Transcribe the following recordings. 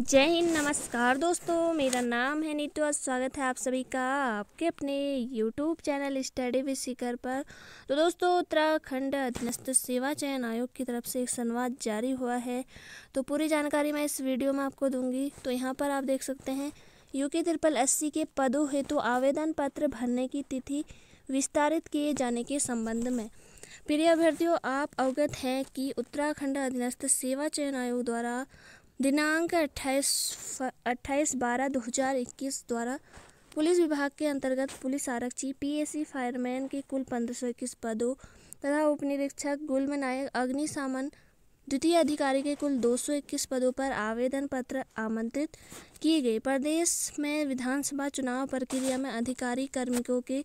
जय हिंद नमस्कार दोस्तों मेरा नाम है नीतू और स्वागत है आप सभी का आपके अपने YouTube channel study with Shikhar पर तो दोस्तों उत्तराखंड अधीनस्थ सेवा चयन आयोग की तरफ से एक संवाद जारी हुआ है तो पूरी जानकारी मैं इस वीडियो में आपको दूंगी तो यहाँ पर आप देख सकते हैं यू के ट्रिपल एस के पदों हेतु तो आवेदन पत्र भरने की तिथि विस्तारित किए जाने के संबंध में प्रिय अभ्यर्थियों आप अवगत हैं कि उत्तराखंड अधीनस्थ सेवा चयन आयोग द्वारा दिनांक अट्ठाईस अट्ठाईस बारह दो हज़ार इक्कीस द्वारा पुलिस विभाग के अंतर्गत पुलिस आरक्षी पीएसी फायरमैन के कुल पंद्रह सौ इक्कीस पदों तथा उपनिरीक्षक गुलम नायक अग्नि सामन द्वितीय अधिकारी के कुल 221 पदों पर आवेदन पत्र आमंत्रित किए गए प्रदेश में विधानसभा चुनाव प्रक्रिया में अधिकारी कर्मिकों के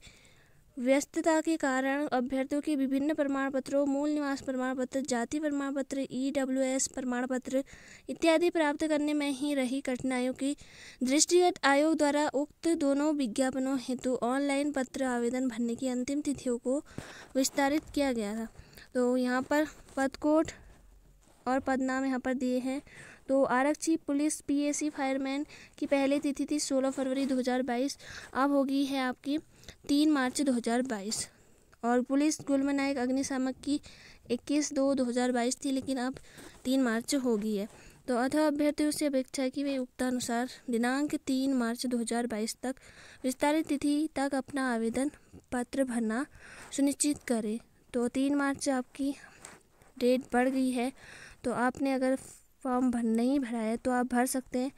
व्यस्तता के कारण अभ्यर्थियों के विभिन्न प्रमाण पत्रों मूल निवास प्रमाण पत्र जाति प्रमाण पत्र ई e डब्ल्यू एस प्रमाण पत्र इत्यादि प्राप्त करने में ही रही कठिनाइयों की दृष्टिगत आयोग द्वारा उक्त दोनों विज्ञापनों हेतु ऑनलाइन पत्र आवेदन भरने की अंतिम तिथियों को विस्तारित किया गया था तो यहाँ पर पद कोड और पदनाम यहाँ पर दिए हैं तो आरक्षी पुलिस पीएसी फायरमैन की पहली तिथि थी सोलह फरवरी 2022 अब होगी है आपकी तीन मार्च 2022 और पुलिस गुलम नायक अग्निशामक की 21 दो 2022 थी लेकिन अब तीन मार्च होगी है तो अतः अभ्यर्थियों से अपेक्षा की वे उक्तानुसार दिनांक तीन मार्च 2022 तक विस्तारित तिथि तक अपना आवेदन पत्र भरना सुनिश्चित करें तो तीन मार्च आपकी डेट बढ़ गई है तो आपने अगर फॉर्म भर नहीं भरा है तो आप भर सकते हैं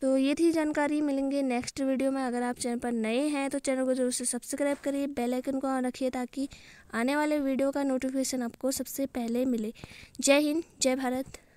तो ये थी जानकारी मिलेंगे नेक्स्ट वीडियो में अगर आप चैनल पर नए हैं तो चैनल को जरूर से सब्सक्राइब करिए बेल आइकन को ऑन रखिए ताकि आने वाले वीडियो का नोटिफिकेशन आपको सबसे पहले मिले जय हिंद जय भारत